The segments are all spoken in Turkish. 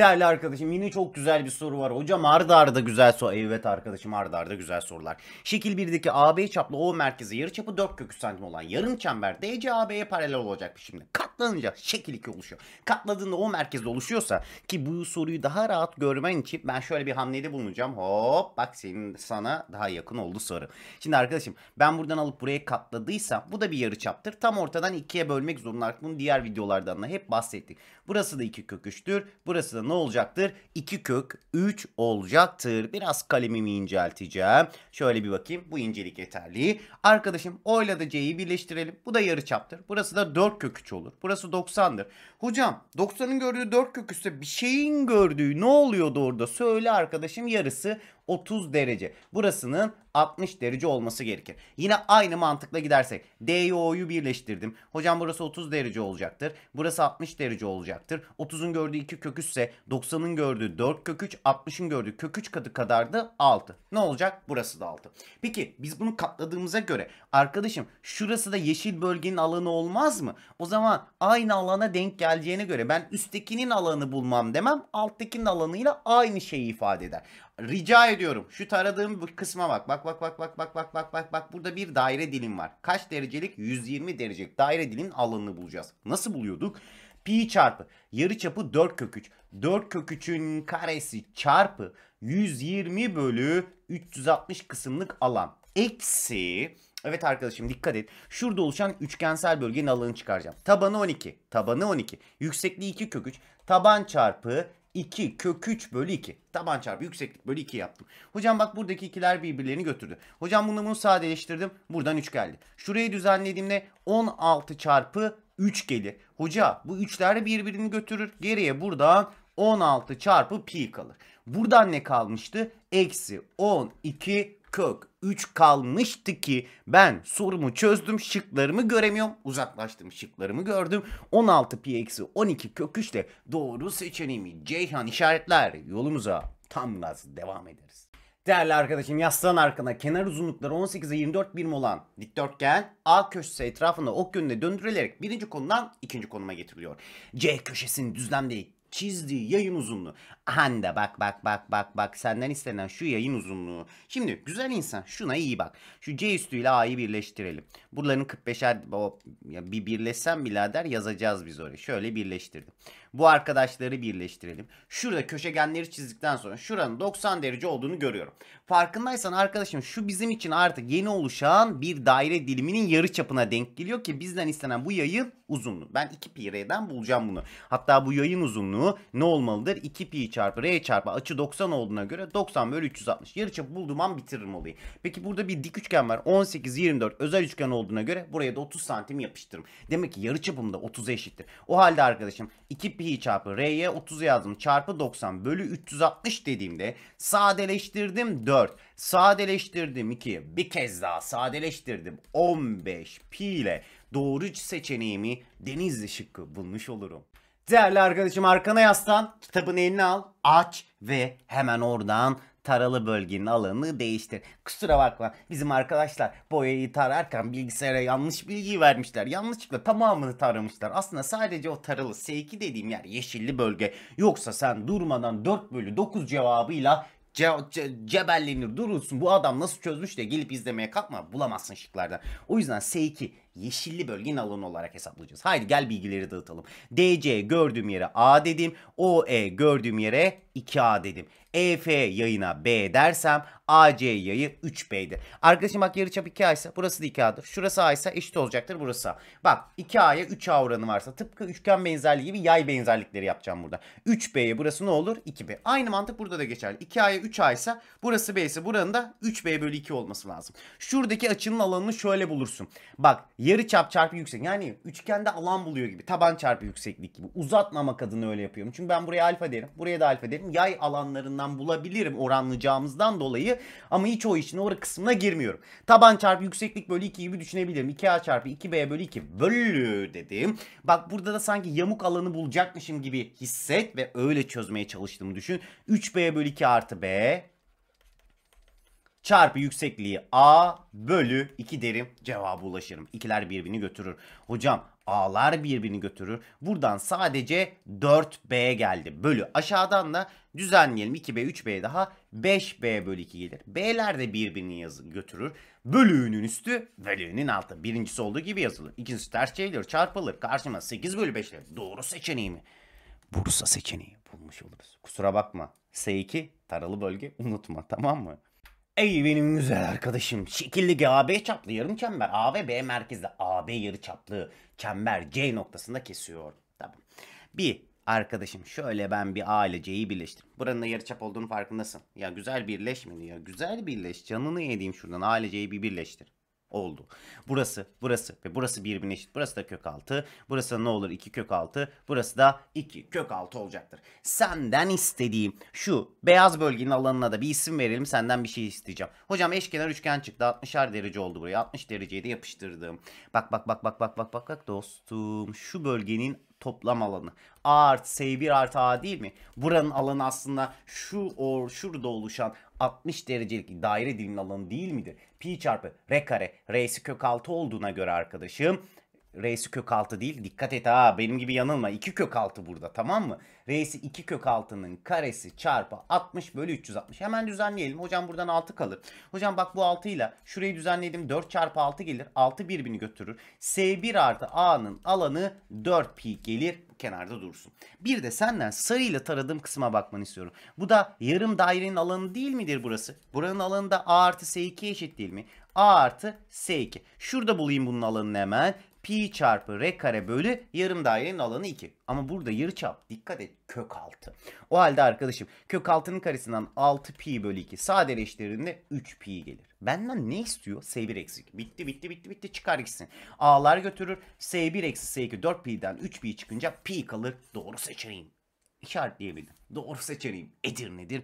Değerli arkadaşım yine çok güzel bir soru var. Hocam arda arda güzel soru. Evet arkadaşım arda arda güzel sorular. Şekil 1'deki AB çaplı O merkezi yarıçapı 4 kökü santim olan yarım çember DC AB'ye paralel olacak şimdi. Katlanınca şekil 2 oluşuyor. Katladığında O merkezde oluşuyorsa ki bu soruyu daha rahat görmen için ben şöyle bir hamlede bulunacağım. Hop bak senin sana daha yakın oldu soru. Şimdi arkadaşım ben buradan alıp buraya katladıysam bu da bir yarıçaptır. Tam ortadan ikiye bölmek zorunda. Bunu diğer videolardan da hep bahsettik. Burası da 2 köküçtür. Burası da ne olacaktır? 2 kök 3 olacaktır. Biraz kalemimi incelteceğim. Şöyle bir bakayım. Bu incelik yeterli. Arkadaşım oyla de C'yi birleştirelim. Bu da yarı çaptır. Burası da 4 kök 3 olur. Burası 90'dır. Hocam 90'ın gördüğü 4 kök 3 bir şeyin gördüğü ne oluyordu orada? Söyle arkadaşım yarısı. 30 derece. Burasının 60 derece olması gerekir. Yine aynı mantıkla gidersek D'yi e birleştirdim. Hocam burası 30 derece olacaktır. Burası 60 derece olacaktır. 30'un gördüğü 2 kök 3 ise 90'ın gördüğü 4 kök 3, 60'ın gördüğü kök 3 katı kadar da 6. Ne olacak? Burası da 6. Peki biz bunu katladığımıza göre arkadaşım şurası da yeşil bölgenin alanı olmaz mı? O zaman aynı alana denk geleceğine göre ben üsttekinin alanı bulmam demem alttakinin alanıyla aynı şeyi ifade eder. Rica ediyorum şu taradığım bu kısma bak. Bak bak bak bak bak bak bak bak bak. Burada bir daire dilim var. Kaç derecelik? 120 derecelik daire dilin alanını bulacağız. Nasıl buluyorduk? Pi çarpı yarı çapı 4 kök 3. 4 kök 3'ün karesi çarpı 120 bölü 360 kısımlık alan. Eksi Evet arkadaşım dikkat et. Şurada oluşan üçgensel bölgenin alanını çıkaracağım. Tabanı 12. Tabanı 12. Yüksekliği 2 kök 3. Taban çarpı 2 kök 3 bölü 2. Taban çarpı yükseklik bölü 2 yaptım. Hocam bak buradaki ikiler birbirlerini götürdü. Hocam bunu bunu sadeleştirdim. Buradan 3 geldi. Şurayı düzenlediğimde 16 çarpı 3 gelir. Hoca bu üçler birbirini götürür. Geriye buradan 16 çarpı pi kalır. Buradan ne kalmıştı? Eksi 12 kök 3 kalmıştı ki ben sorumu çözdüm şıklarımı göremiyorum. Uzaklaştım şıklarımı gördüm. 16 pi eksi 12 kök 3 de doğru seçeneğimi Ceyhan işaretler yolumuza tam gaz devam ederiz. Değerli arkadaşım yastığın arkana kenar uzunlukları 18'e 24 birim olan dikdörtgen A köşesi etrafında ok yönüne döndürülerek birinci konudan ikinci konuma getiriliyor. C köşesinin düzlemde çizdiği yayın uzunluğu. Anda bak bak bak bak bak senden istenen şu yayın uzunluğu. Şimdi güzel insan şuna iyi bak. Şu C üstü ile A'yı birleştirelim. Buraların 45'er o, ya bir birleşsem birader yazacağız biz oraya. Şöyle birleştirdim. Bu arkadaşları birleştirelim. Şurada köşegenleri çizdikten sonra şuranın 90 derece olduğunu görüyorum. Farkındaysan arkadaşım şu bizim için artık yeni oluşan bir daire diliminin yarı çapına denk geliyor ki bizden istenen bu yayın uzunluğu. Ben 2 pi bulacağım bunu. Hatta bu yayın uzunluğu uzunluğu ne olmalıdır? 2pi çarpı r çarpı açı 90 olduğuna göre 90 bölü 360. yarıçap bulduğum an bitiririm olayı. Peki burada bir dik üçgen var. 18, 24 özel üçgen olduğuna göre buraya da 30 santim yapıştırırım. Demek ki yarıçapım da 30 eşittir. O halde arkadaşım 2pi çarpı r'ye 30 yazdım. Çarpı 90 bölü 360 dediğimde sadeleştirdim 4. Sadeleştirdim 2. Bir kez daha sadeleştirdim 15 pi ile doğru seçeneğimi Denizli şıkkı bulmuş olurum. Değerli arkadaşım arkana yaslan, kitabını eline al, aç ve hemen oradan taralı bölgenin alanını değiştir. Kusura bakma bizim arkadaşlar boyayı tararken bilgisayara yanlış bilgiyi vermişler. Yanlışlıkla tamamını taramışlar. Aslında sadece o taralı S2 dediğim yer yeşilli bölge. Yoksa sen durmadan 4 bölü 9 cevabıyla ce, ce, cebellenir durursun. Bu adam nasıl çözmüş de gelip izlemeye kalkma bulamazsın şıklardan. O yüzden S2 yeşilli bölgenin alanı olarak hesaplayacağız. Haydi gel bilgileri dağıtalım. DC gördüğüm yere A dedim. OE gördüğüm yere 2A dedim. EF yayına B dersem AC yayı 3B'dir. Arkadaşım bak yarıçap 2A ise burası da 2A'dır. Şurası A ise eşit olacaktır burası A. Bak 2A'ya 3A oranı varsa tıpkı üçgen benzerliği gibi yay benzerlikleri yapacağım burada. 3B'ye burası ne olur? 2B. Aynı mantık burada da geçerli. 2A'ya 3A ise burası B ise buranın da 3B bölü 2 olması lazım. Şuradaki açının alanını şöyle bulursun. Bak yarı çap çarpı yüksek. Yani üçgende alan buluyor gibi. Taban çarpı yükseklik gibi. Uzatmamak adına öyle yapıyorum. Çünkü ben buraya alfa derim. Buraya da alfa derim. Yay alanlarından bulabilirim oranlayacağımızdan dolayı. Ama hiç o işin orası kısmına girmiyorum. Taban çarpı yükseklik bölü 2 gibi düşünebilirim. 2a çarpı 2b bölü 2 bölü dedim. Bak burada da sanki yamuk alanı bulacakmışım gibi hisset ve öyle çözmeye çalıştığımı düşün. 3b bölü 2 artı b çarpı yüksekliği a bölü 2 derim cevabı ulaşırım. İkiler birbirini götürür. Hocam a'lar birbirini götürür. Buradan sadece 4b geldi. Bölü aşağıdan da düzenleyelim 2b 3b daha 5b bölü 2 gelir. b'ler de birbirini yazı götürür. Bölüğünün üstü bölüğünün altı. Birincisi olduğu gibi yazılır. İkincisi ters çevrilir çarpılır. Karşıma 8 bölü 5 Doğru seçeneği mi? Bursa seçeneği bulmuş oluruz. Kusura bakma. S2 taralı bölge unutma tamam mı? Ey benim güzel arkadaşım. Şekilli AB çaplı yarım çember. A ve B merkezde AB yarı çaplı çember C noktasında kesiyor. Tamam. Bir arkadaşım şöyle ben bir A ile C'yi birleştir. Buranın da yarı çap olduğunu farkındasın. Ya güzel birleşmedi ya. Güzel birleş. Canını yediğim şuradan A ile C'yi bir birleştir oldu. Burası, burası ve burası birbirine eşit. Burası da kök 6. Burası da ne olur 2 kök 6. Burası da 2 kök 6 olacaktır. Senden istediğim şu beyaz bölgenin alanına da bir isim verelim. Senden bir şey isteyeceğim. Hocam eşkenar üçgen çıktı. 60 derece oldu buraya. 60 dereceyi de yapıştırdım. Bak bak bak bak bak bak bak bak dostum. Şu bölgenin toplam alanı. A artı S1 artı A değil mi? Buranın alanı aslında şu or şurada oluşan 60 derecelik daire dilimin alanı değil midir? Pi çarpı R kare R'si kök 6 olduğuna göre arkadaşım R'si kök altı değil. Dikkat et ha benim gibi yanılma. 2 kök altı burada tamam mı? R'si 2 kök altının karesi çarpı 60 bölü 360. Hemen düzenleyelim. Hocam buradan 6 kalır. Hocam bak bu 6 ile şurayı düzenledim. 4 çarpı 6 gelir. 6 birbirini götürür. S1 artı A'nın alanı 4 pi gelir. Kenarda dursun. Bir de senden sarıyla taradığım kısma bakmanı istiyorum. Bu da yarım dairenin alanı değil midir burası? Buranın alanı da A artı S2 eşit değil mi? A artı S2. Şurada bulayım bunun alanını hemen pi çarpı r kare bölü yarım dairenin alanı 2. Ama burada yarı çap. dikkat et kök 6. O halde arkadaşım kök 6'nın karesinden 6 pi bölü 2 sadeleştirdiğinde 3 pi gelir. Benden ne istiyor? S1 eksik. Bitti bitti bitti bitti çıkar gitsin. A'lar götürür. S1 eksi S2 4 pi'den 3 pi çıkınca pi kalır. Doğru seçeneğim. İşaretleyebildim. Doğru seçeneğim nedir?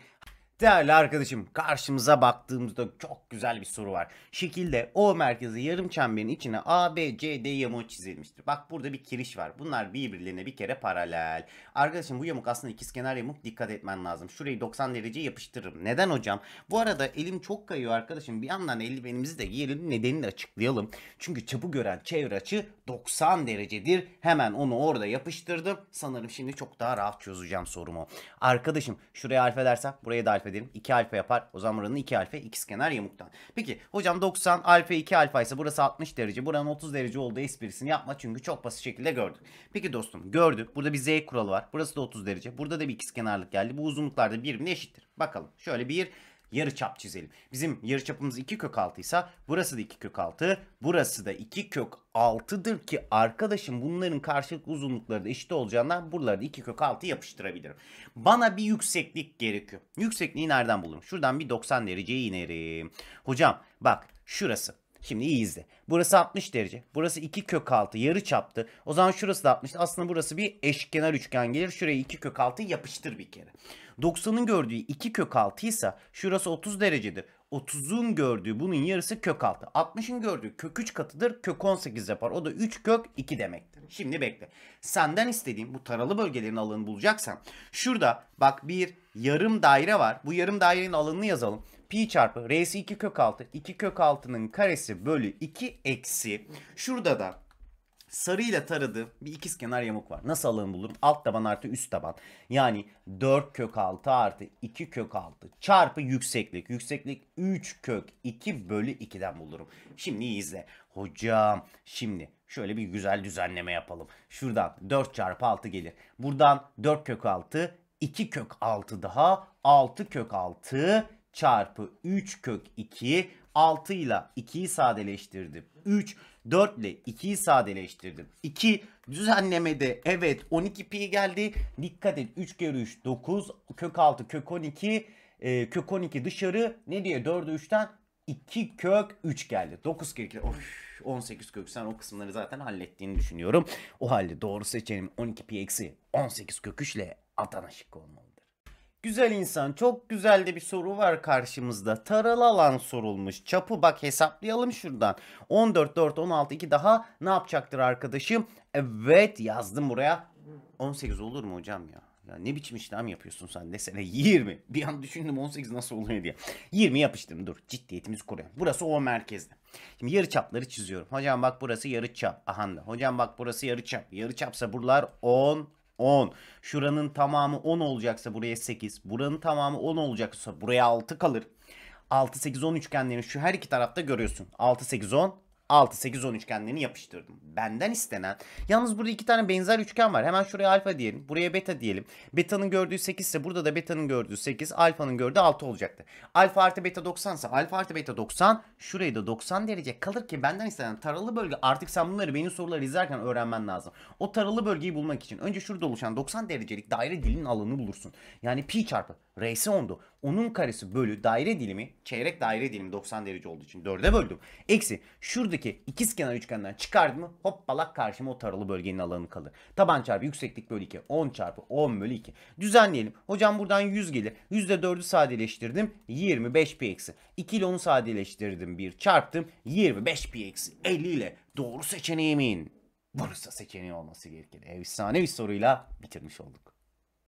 Değerli arkadaşım karşımıza baktığımızda çok güzel bir soru var. Şekilde O merkezi yarım çemberin içine A, B, C, D yamuğu çizilmiştir. Bak burada bir kiriş var. Bunlar birbirlerine bir kere paralel. Arkadaşım bu yamuk aslında ikizkenar yamuk dikkat etmen lazım. Şurayı 90 derece yapıştırırım. Neden hocam? Bu arada elim çok kayıyor arkadaşım. Bir yandan eldivenimizi de giyelim nedenini de açıklayalım. Çünkü çapı gören çevre açı 90 derecedir. Hemen onu orada yapıştırdım. Sanırım şimdi çok daha rahat çözeceğim sorumu. Arkadaşım şuraya alfa dersem buraya da alfa alfa edelim. 2 alfa yapar. O zaman buranın 2 alfa kenar yamuktan. Peki hocam 90 alfa 2 alfa ise burası 60 derece. Buranın 30 derece olduğu esprisini yapma çünkü çok basit şekilde gördük. Peki dostum gördük. Burada bir z kuralı var. Burası da 30 derece. Burada da bir kenarlık geldi. Bu uzunluklarda birbirine eşittir. Bakalım şöyle bir Yarı çap çizelim. Bizim yarı çapımız 2 kök 6 ise burası da 2 kök 6. Burası da 2 kök 6'dır ki arkadaşım bunların karşılık uzunlukları da eşit olacağından buralarda 2 kök 6 yapıştırabilirim. Bana bir yükseklik gerekiyor. Yüksekliği nereden bulurum? Şuradan bir 90 dereceye inerim. Hocam bak şurası Şimdi iyi izle. Burası 60 derece. Burası 2 kök 6 yarı çaptı. O zaman şurası da 60. Aslında burası bir eşkenar üçgen gelir. Şuraya 2 kök 6 yapıştır bir kere. 90'ın gördüğü 2 kök 6 ise şurası 30 derecedir. 30'un gördüğü bunun yarısı kök 6. 60'ın gördüğü kök 3 katıdır. Kök 18 yapar. O da 3 kök 2 demektir. Şimdi bekle. Senden istediğim bu taralı bölgelerin alanını bulacaksan şurada bak bir yarım daire var. Bu yarım dairenin alanını yazalım pi çarpı r'si 2 kök 6. 2 kök 6'nın karesi bölü 2 eksi. Şurada da sarıyla taradığı bir ikiz kenar yamuk var. Nasıl alanı bulurum? Alt taban artı üst taban. Yani 4 kök 6 artı 2 kök 6 çarpı yükseklik. Yükseklik 3 kök 2 bölü 2'den bulurum. Şimdi izle. Hocam şimdi şöyle bir güzel düzenleme yapalım. Şuradan 4 çarpı 6 gelir. Buradan 4 kök 6 2 kök 6 daha 6 kök 6 çarpı 3 kök 2'yi 6 ile 2'yi sadeleştirdim. 3 4 ile 2'yi sadeleştirdim. 2 düzenlemede evet 12 pi geldi. Dikkat et 3 kere 3 9 kök 6 kök 12 e, kök 12 dışarı ne diye 4'ü 3'ten 2 kök 3 geldi. 9 kök 2 of, 18 kök sen o kısımları zaten hallettiğini düşünüyorum. O halde doğru seçeneğim 12 pi eksi 18 kök 3 ile Adana şıkkı olmalı. Güzel insan çok güzel de bir soru var karşımızda. Taralı alan sorulmuş. Çapı bak hesaplayalım şuradan. 14, 4, 16, 2 daha ne yapacaktır arkadaşım? Evet yazdım buraya. 18 olur mu hocam ya? Ya ne biçim işlem yapıyorsun sen desene 20. Bir an düşündüm 18 nasıl oluyor diye. 20 yapıştım dur ciddiyetimiz koruyalım. Burası o merkezde. Şimdi yarı çapları çiziyorum. Hocam bak burası yarı çap. Ahanda. Hocam bak burası yarı çap. Yarı çapsa buralar 10, 10. Şuranın tamamı 10 olacaksa buraya 8. Buranın tamamı 10 olacaksa buraya 6 kalır. 6, 8, 10 üçgenlerini şu her iki tarafta görüyorsun. 6, 8, 10, 6-8-10 üçgenlerini yapıştırdım. Benden istenen. Yalnız burada iki tane benzer üçgen var. Hemen şuraya alfa diyelim. Buraya beta diyelim. Beta'nın gördüğü 8 ise burada da beta'nın gördüğü 8. Alfa'nın gördüğü 6 olacaktı. Alfa artı beta 90 ise alfa artı beta 90. Şurayı da 90 derece kalır ki benden istenen taralı bölge. Artık sen bunları benim soruları izlerken öğrenmen lazım. O taralı bölgeyi bulmak için önce şurada oluşan 90 derecelik daire dilinin alanını bulursun. Yani pi çarpı. R'si 10'du. Onun karesi bölü daire dilimi çeyrek daire dilimi 90 derece olduğu için dörde böldüm. Eksi şuradaki ikizkenar üçgenden çıkardım mı hoppalak karşıma o taralı bölgenin alanı kalır. Taban çarpı yükseklik bölü 2 10 çarpı 10 bölü 2. Düzenleyelim. Hocam buradan 100 gelir. %4'ü sadeleştirdim. 25 pi eksi. 2 ile 10'u sadeleştirdim. 1 çarptım. 25 pi eksi 50 ile doğru seçeneğimin Bursa seçeneği olması gerekir. Efsane bir soruyla bitirmiş olduk.